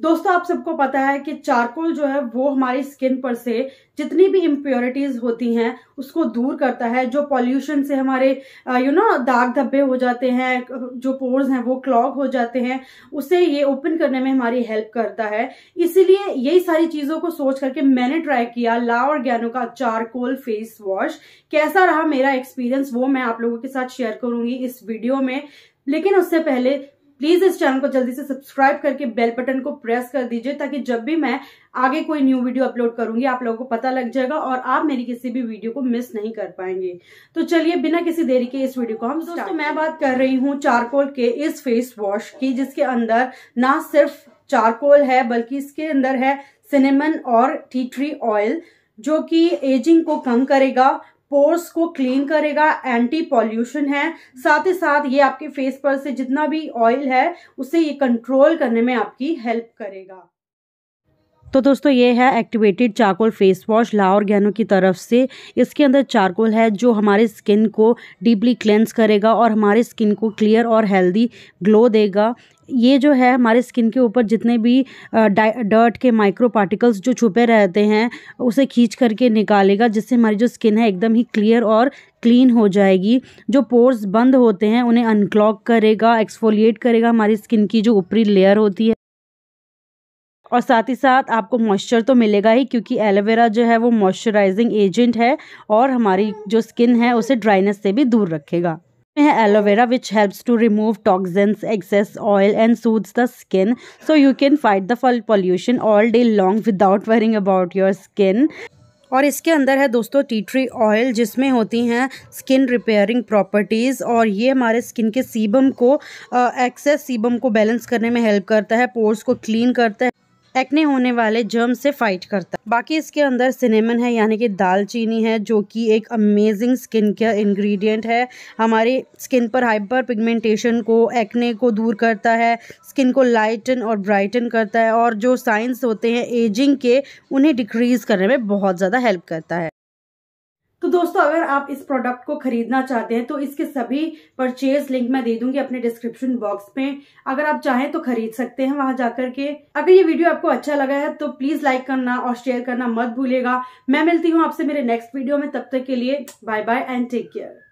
दोस्तों आप सबको पता है कि चारकोल जो है वो हमारी स्किन पर से जितनी भी इम्प्योरिटीज होती हैं उसको दूर करता है जो पॉल्यूशन से हमारे यू नो दाग धब्बे हो जाते हैं जो पोर्स हैं वो क्लॉग हो जाते हैं उसे ये ओपन करने में हमारी हेल्प करता है इसीलिए यही सारी चीजों को सोच करके मैंने ट्राई किया ला और गैनो का चारकोल फेस वॉश कैसा रहा मेरा एक्सपीरियंस वो मैं आप लोगों के साथ शेयर करूंगी इस वीडियो में लेकिन उससे पहले प्लीज इस चैनल को जल्दी से सब्सक्राइब करके बेल बटन को प्रेस कर दीजिए ताकि जब भी मैं आगे कोई न्यू वीडियो अपलोड करूंगी आप लोगों को पता लग जाएगा और आप मेरी किसी भी वीडियो को मिस नहीं कर पाएंगे तो चलिए बिना किसी देरी के इस वीडियो को हम दोस्तों मैं बात कर रही हूँ चारकोल के इस फेस वॉश की जिसके अंदर ना सिर्फ चारकोल है बल्कि इसके अंदर है सिनेमन और टी ट्री ऑयल जो कि एजिंग को कम करेगा पोर्स को क्लीन करेगा एंटी पॉल्यूशन है साथ ही साथ ये आपके फेस पर से जितना भी ऑयल है उसे ये कंट्रोल करने में आपकी हेल्प करेगा तो दोस्तों ये है एक्टिवेटेड चारकोल फेस वॉश लाहौर गहनों की तरफ से इसके अंदर चारकोल है जो हमारे स्किन को डीपली क्लेंस करेगा और हमारे स्किन को क्लियर और हेल्दी ग्लो देगा ये जो है हमारे स्किन के ऊपर जितने भी डर्ट के माइक्रो पार्टिकल्स जो छुपे रहते हैं उसे खींच करके निकालेगा जिससे हमारी जो स्किन है एकदम ही क्लियर और क्लीन हो जाएगी जो पोर्स बंद होते हैं उन्हें अनक्लॉक करेगा एक्सफोलिएट करेगा हमारी स्किन की जो ऊपरी लेयर होती है और साथ ही साथ आपको मॉइस्चर तो मिलेगा ही क्योंकि एलोवेरा जो है वो मॉइस्चराइजिंग एजेंट है और हमारी जो स्किन है उसे ड्राइनेस से भी दूर रखेगा है aloe vera which helps to remove toxins excess oil and soothes the skin so you can fight the full pollution all day long without worrying about your skin और इसके अंदर है दोस्तों टी ट्री ऑयल जिसमें होती हैं स्किन रिपेयरिंग प्रॉपर्टीज़ और ये हमारे स्किन के सीबम को एक्सेस सीबम को बैलेंस करने में हेल्प करता है पोर्स को क्लीन करता है एक्ने होने वाले जर्म से फाइट करता है बाकी इसके अंदर सिनेमन है यानी कि दालचीनी है जो कि एक अमेजिंग स्किन केयर इंग्रेडिएंट है हमारी स्किन पर हाइपर पिगमेंटेशन को एक्ने को दूर करता है स्किन को लाइटन और ब्राइटन करता है और जो साइंस होते हैं एजिंग के उन्हें डिक्रीज़ करने में बहुत ज़्यादा हेल्प करता है तो दोस्तों अगर आप इस प्रोडक्ट को खरीदना चाहते हैं तो इसके सभी परचेज लिंक मैं दे दूंगी अपने डिस्क्रिप्शन बॉक्स में अगर आप चाहें तो खरीद सकते हैं वहां जाकर के अगर ये वीडियो आपको अच्छा लगा है तो प्लीज लाइक करना और शेयर करना मत भूलेगा मैं मिलती हूँ आपसे मेरे नेक्स्ट वीडियो में तब तक के लिए bye bye and take care